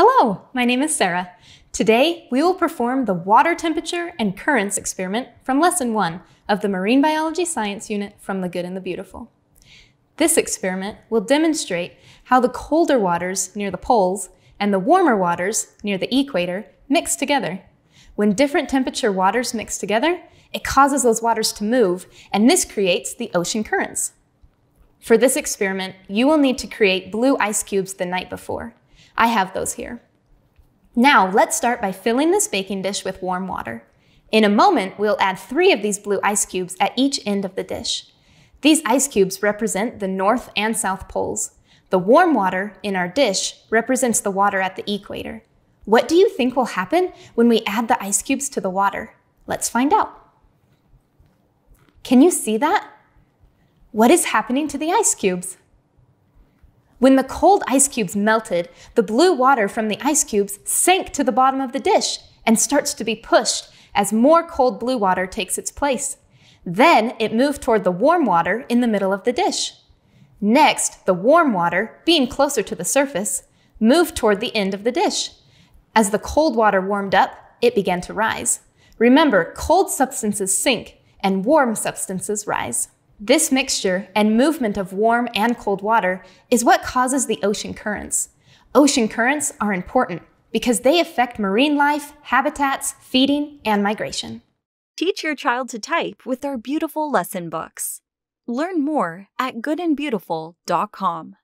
Hello, my name is Sarah. Today, we will perform the water temperature and currents experiment from Lesson 1 of the Marine Biology Science Unit from The Good and the Beautiful. This experiment will demonstrate how the colder waters near the poles and the warmer waters near the equator mix together. When different temperature waters mix together, it causes those waters to move, and this creates the ocean currents. For this experiment, you will need to create blue ice cubes the night before. I have those here. Now let's start by filling this baking dish with warm water. In a moment, we'll add three of these blue ice cubes at each end of the dish. These ice cubes represent the North and South poles. The warm water in our dish represents the water at the equator. What do you think will happen when we add the ice cubes to the water? Let's find out. Can you see that? What is happening to the ice cubes? When the cold ice cubes melted, the blue water from the ice cubes sank to the bottom of the dish and starts to be pushed as more cold blue water takes its place. Then it moved toward the warm water in the middle of the dish. Next, the warm water, being closer to the surface, moved toward the end of the dish. As the cold water warmed up, it began to rise. Remember, cold substances sink and warm substances rise. This mixture and movement of warm and cold water is what causes the ocean currents. Ocean currents are important because they affect marine life, habitats, feeding, and migration. Teach your child to type with our beautiful lesson books. Learn more at goodandbeautiful.com.